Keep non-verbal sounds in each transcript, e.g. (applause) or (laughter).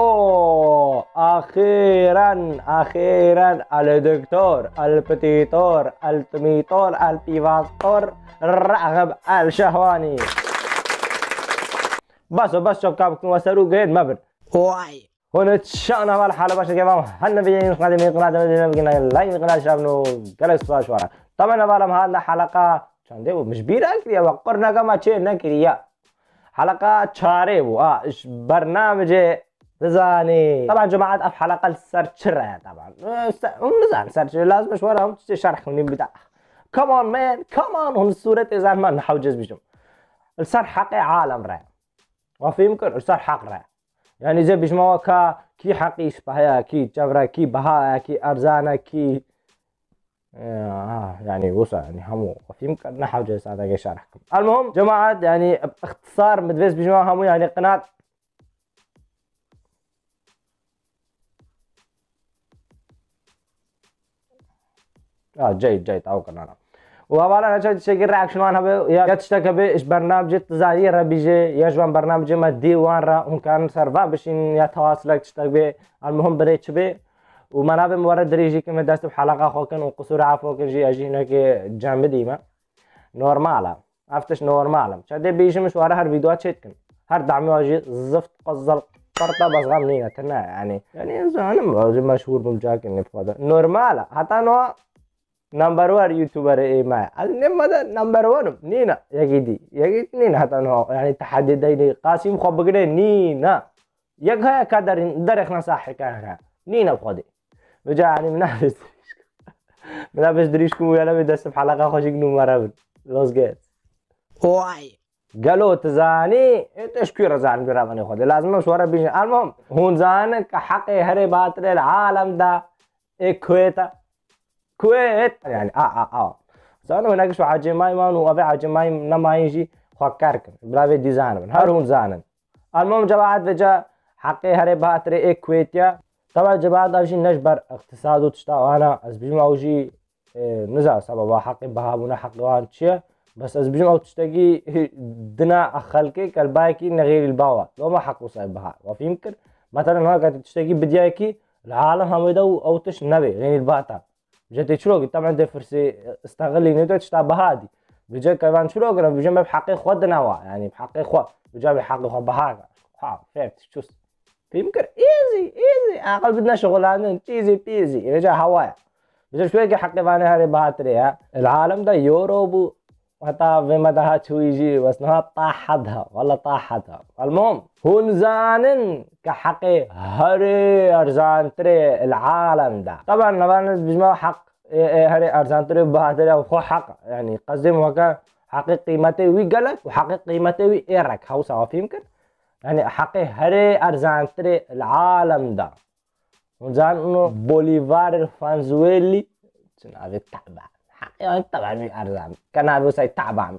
أوه أخيرا أخيرا الدكتور البتيتور التميتور البيفاستور الرغب الشهواني بس بس شوف كابك وسرو جريد مبن واي هنا تشأنا مرحلة باش كيما هنا في قناة من قناة من قناة لايف قناة شابنو جالس سوا ورا طبعا بالهم هذا حلقة شاندي مش بيرا كريا وقرنا كما تشي نكريا حلقة شاري اه برنامج نزاني طبعا جماعه اف حلقه سرتشر طبعا نزان سرتشر لازم راهم تشرح من بدا كمان مان كمان هم الصورة إذا ما نحوجز بجم السر حقي عالم راه وفي يمكن السر حق راه يعني زي بجموا وكا كي حقي بهايا كي جبرا كي بها كي أرزانا كي آه يعني وصل يعني همو وفي يمكن نحوجز هذا شرحكم المهم جماعة يعني باختصار مدفيس بجموا همو يعني قناة جيد جيد تعوق انا وهوالا انا شي رياكشن وان يا تشتك بي برنامج تزاير بيجي يا برنامج ما دي وان را هم كان سيرفا باش يا تواصلك تشتك بي المهم بريتش بي ومنابع مورد دريجي كما دازت بحلقه خوكن وقصور عفوكن جي اجي هناك جامد ديما نورمالا عرفتش نورمالا شادي بيجي مش هر فيديوهات شيتكن هر دعم واجي زفت قزل قرطه بس غامنينه تنا يعني يعني انا مشهور بمجاك اني فاضي نورمالا حتى نو نمبر وار يوتيوبر ايما المدى نمبر وان نينا يجدي يجد نينا تنو يعني تحدد ديني قاسم خبقنا نينا يجها كدر درخنا صح كهنا نينا بخدي وجا يعني منافس منافس دريشكم ويلا بدس بحلقة خوشك نمرة لوس جيت واي قالوا تزاني ايش كير زان برامن خدي لازم مش بيجي المهم هون زان كحق هري باتر العالم دا اكويتا كويت يعني اه اه اه سأنا هناك شو حاجه ماي مان وأبي عجماي ما يجي خاكركن بلاوي ديزاين هر هون زانن المهم جماعة فجا حقي هري باتري اي إكويتيا طبعا جماعة داوشي نجبر اقتصاد وتشتا وأنا از بجمع وجي إيه، نزع سبب حقي بهابونا حق وان تشيه بس از بجمع وتشتاقي دنا أخلكي كالبايكي نغير الباوا لو ما حقو صايب بها وفي يمكن مثلا هناك تشتاقي بدياكي العالم هم يدو أو تش نبي غير الباتا بجد شلوغي طبعا ده فرسي استغل ان تشتا بهادي بجد كمان شلوغي بجد بحقي خود نوا يعني بحقي خود بجد بحقي خود بهاغا ها فهمت شو بيمكن ايزي ايزي اقل بدنا شغلانه تيزي بيزي رجع هوايا بجا شوي حقي فاني هاري بهاتري العالم ده يوروبو وحتى مدها شو يجي بس نها طاحدها والله طاحدها المهم هون زانن كحقي هري ارزان تري العالم ده طبعا نبان بجمع حق إيه، إيه، هري ارزان تري بهاتري وخو حق يعني قصدي وكا حقي قيمتي وي قلت وحقي قيمتي وي ايرك هاو سوا يمكن يعني حقي هري ارزان تري العالم ده ونزان انه بوليفار الفانزويلي تنعذي هذا تعبان يعني طبعا مش عارف كان ابو ساي تعبان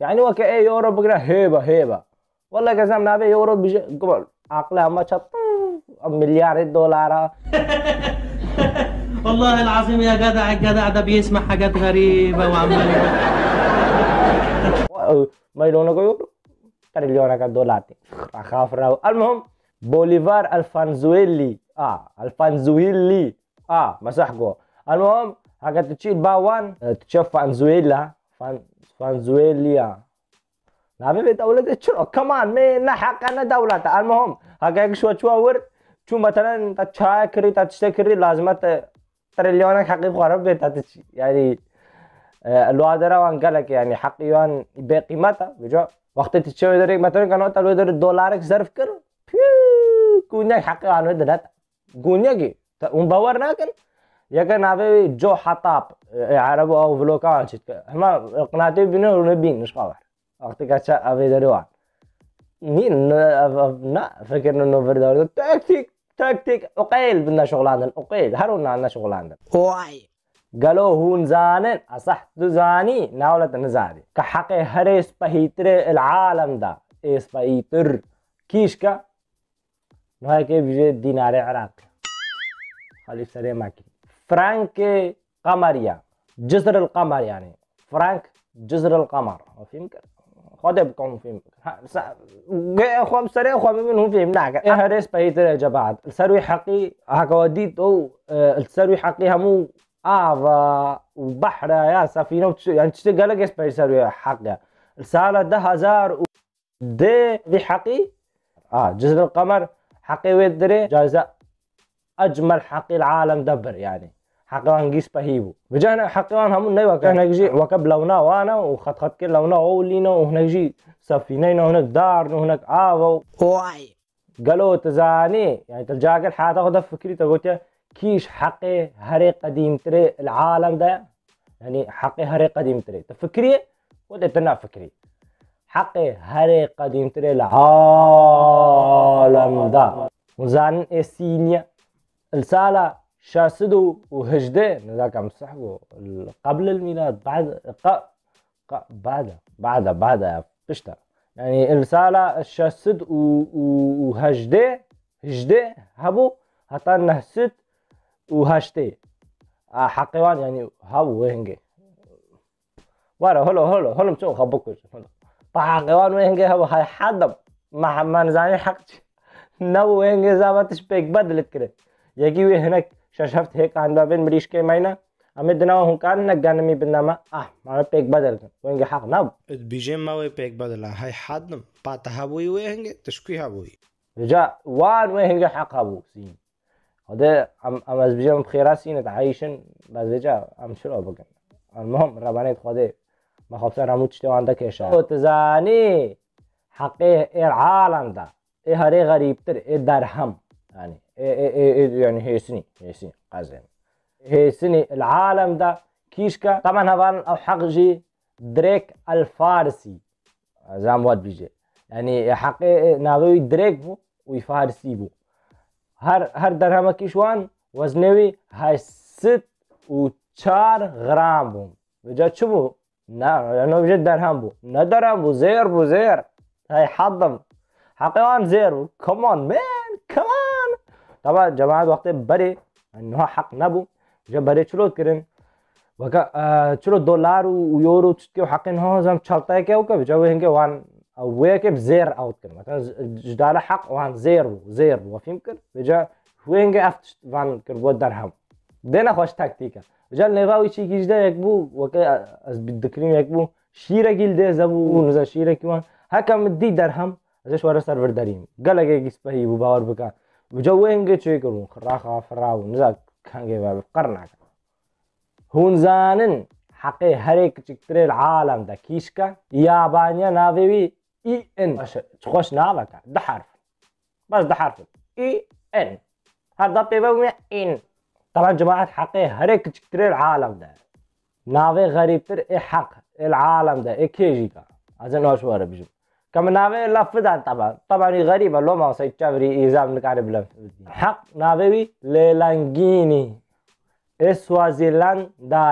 يعني هو كأي يوروب كده هيبة هيبة والله قسم نابي يوروب قبل عقلها ما شط مليار دولار (laughs) والله العظيم يا جدع الجدع ده بيسمع حاجات غريبة وعمال ما مليون يورو تريليون دولار اخاف راو المهم بوليفار الفانزويلي اه الفانزويلي اه مسحقه المهم تشيل باوان تشوف فانزويلا فان فانزويليا نعم دولة تشرو كمان مين حقنا دولة المهم هكاك شو تشاور شو مثلا تشاي كري تشتكري لازم تريليون حقي بخرب بيت يعني الواد روان قالك يعني حقيان بقيمتها بجو وقت تشوي دريك مثلا كانوا تلو در دولارك صرف كر كونيا حقي عنو دنات كونيك ون باور ناكن يكن هذا جو حطاب يعرب او فلو كانت هما قناتي بين ونبين مش قاعد اختي كاتشا ابي دروان مين نا فكر انه فردار تكتيك تكتيك اقيل بدنا شغل عندنا اقيل هرون عندنا شغل عندنا واي قالوا هون زانن اصح تزاني ناولة نزادي كحق هريس بهيتر العالم دا اس بهيتر كيشكا نهاية كيف جد دينار عراق خليك سريع معك فرانك قمريا جزر القمر يعني فرانك جزر القمر فهمت خذ بكم فيم خو سريع خو منهم فيم إيه هرس أه. بهيت يا جماعة السروي حقي هكوديت او أه، السروي حقي همو آفا وبحر يا سفينة يعني تشتغل لك اسبري السروي حقي السالة ده هزار و دي في حقي اه جزر القمر حقي ودري جايزة اجمل حقي العالم دبر يعني حقيقة نقيس بهيبو بجانا حقيقة هم نيوا كان نجي وكب لونا وانا وخط خط كل لونا ولينا وهنا نجي سفينينا وهناك دار وهناك آوا واي قالوا تزاني يعني تلجاك الحاجة خذ فكري تقول كيش حقي هري قديم تري العالم ده يعني حقي هري قديم تري تفكري ولا تنا فكري حقي هري قديم تري العالم ده وزان السينيا السالة 618 عم صاحبه قبل الميلاد بعد ق... ق... بعده بعده بعده قشطة يعني الرسالة وهجده هجدة هبو حتى ست وهشتي آه، حقيوان يعني هبو وينجي ورا هلو هلو هلو مشو خبكوش هلو حقيوان وينجي هبو هاي حدب ما ما نزاني حقتي نو وينجي زابتش بيك بدلك كده يجي هناك ششفت هيك عن بابين مريش كي ماينا أمي أمدنا هون كان نجانمي بنما آه ما هو بيك بدل وينجي حق ناب بيجي ما هو بيك بدل آه، هاي حدم باتا هابوي وينجي تشكي هابوي رجاء وان وينجي حق هابو سين هذا أم أم از بيجي بخيرا سين تعيشن بس رجاء أم شو لو بقول المهم ربانيت خدي ما خبص رموت شتو عندك إيش هو تزاني حقه إير عالم ده إه إيه هري غريب تر إيه درهم يعني إيه إيه إيه, إيه، يعني هيسني هيسني قازين هيسني العالم ده كيشكا طبعا هبان او جي دريك الفارسي زعما واد بيجي يعني حق ناوي دريك بو ويفارسي بو هر هر درهم كيشوان وزنوي هاي ست و چار غرام بو بجا چو بو نا يعني بجا درهم بو نا درهم بو زير بو زير هاي حضم حقيقة زير بو كمان مان طبعا جماعت وقت بره نه حق نبو جا بره چلو کرن و چلو دلار و یورو چتکه حق نه؟ زم چلتا که او که جو هنگه وان وے که زیر اوت کر مثلا جدال حق وان زیر بو زیر و فهم کرد بجا هو افت وان کرد بود درهم دینا خوش تاکتیکه بجا نگاوی چی گیجده یک بو و کا از بدکریم یک بو شیره گیلده و نزا شیره وان. هکم دی درهم ازش ورا سرور داریم گلگه گیس پهی بو باور بکن شو تشيكرون كراخا فراو نزاك كان جيبا هون زانن حقي هريك تكتري العالم دا كيشكا يابانيا نافيوي اي ان تخوش نافكا ده حرف بس ده حرف اي ان هذا بيبا ان طبعا جماعة حقي هريك تكتري العالم ده نافي غريب تر اي حق العالم ده اي كيجيكا عزيز نوش وارب جماعة كما نافي لفظان طبعا طبعا غريبة لو ما سيتشافري إيزام نقارب لهم حق نافي ليلانجيني اسوازيلاندا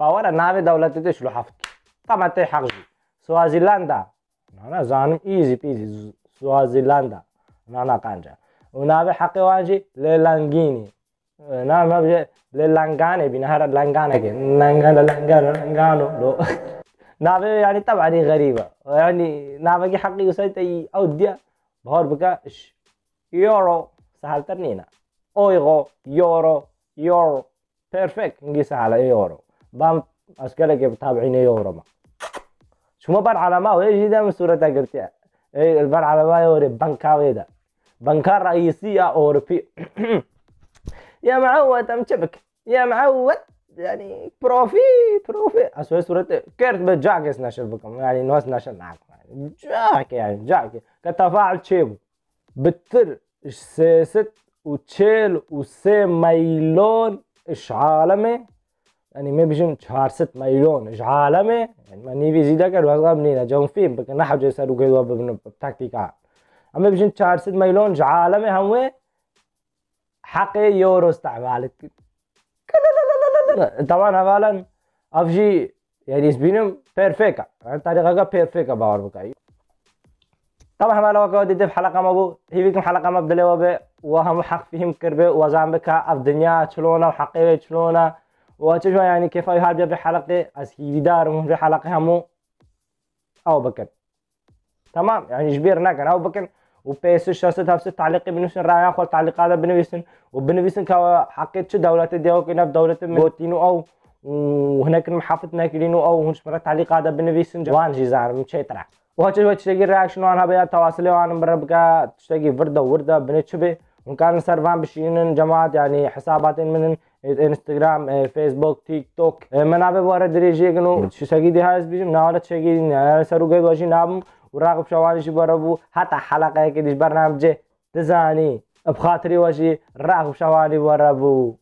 باورا نافي دولتي تشلو حفت طبعا تي حق جي سوازيلاندا أنا زانم إيزي بيزي سوازيلاندا أنا كانجا ونافي حقي وانجي ليلانجيني نعم ليلانجاني بنهار لانجاني لانجانا لانجانو لانجانو نافع يعني طبعا هي غريبة يعني نافع حقي وسيت أي أوديا بهار بكا اش يورو سهل ترنينا أويغو يورو يورو بيرفكت نقيس على يورو بام أشكالك بتابعين يورو ما شو ما بار على ما ويجي ده دام سورة قلتها اي بر على ما يوري بنكاوي ويدا بنكار رئيسية أوروبي (clears throat) يا معود أمشبك يا معود يعني بروفي بروفي اسوي سوی صورت کرد به جا کس نشر بکم یعنی يعني نواس نشر نکن يعني جاك يعني كتفاعل تشيبو بتر ست وتشيل چل ميلون اش عالمي يعني ما بيجون شهر ست مليون اش عالمي يعني ما نيفي زيدا كان وهذا منين جاون فين بك نحو جاي سالو كيدوا ببن بتكتيكا اما بيجون شهر ست مليون اش عالمي هم حقي يورو استعمالت كلا طبعا اولا افجي يعني سبينم بيرفيكا يعني طريقه غا بيرفيكا باور بكاي طبعا ما لو كودي دف حلقه ما بو هي بكم حلقه ما مبدله به وهم حق فيهم كربه وزعم بك دنيا شلونه وحقيبه شلونه وتجوا يعني كيف هاي بحلقه از هي دار مهم حلقه همو او بكن تمام يعني جبير ناكن او بكن وبيس شاسد هفته تعليقي بنويسن راه اخر تعليق هذا بنويسن وبنويسن حقيت شو دولة ديوك في دولة موتينو او وهناك محافظنا كلينو او هنش مرة تعليق هذا بنويسن وان جيزار مشي طلع وهاتش تشتكي رياكشن وانا بيا تواصلي وانا بربكا تشتكي وردة وردة بنتشبه وكان سرفان بشينن جماعات يعني حسابات من انستغرام فيسبوك تيك توك منابع وارد دريجي كنو شساقي دي هايس بيجم ناولا تشاقي ناولا سروقي واجي نابم والراقب شوانشي شو برابو حتى حلقه هيك ديش برنامجه تزاني بخاطري وجهي الراقب شواني برا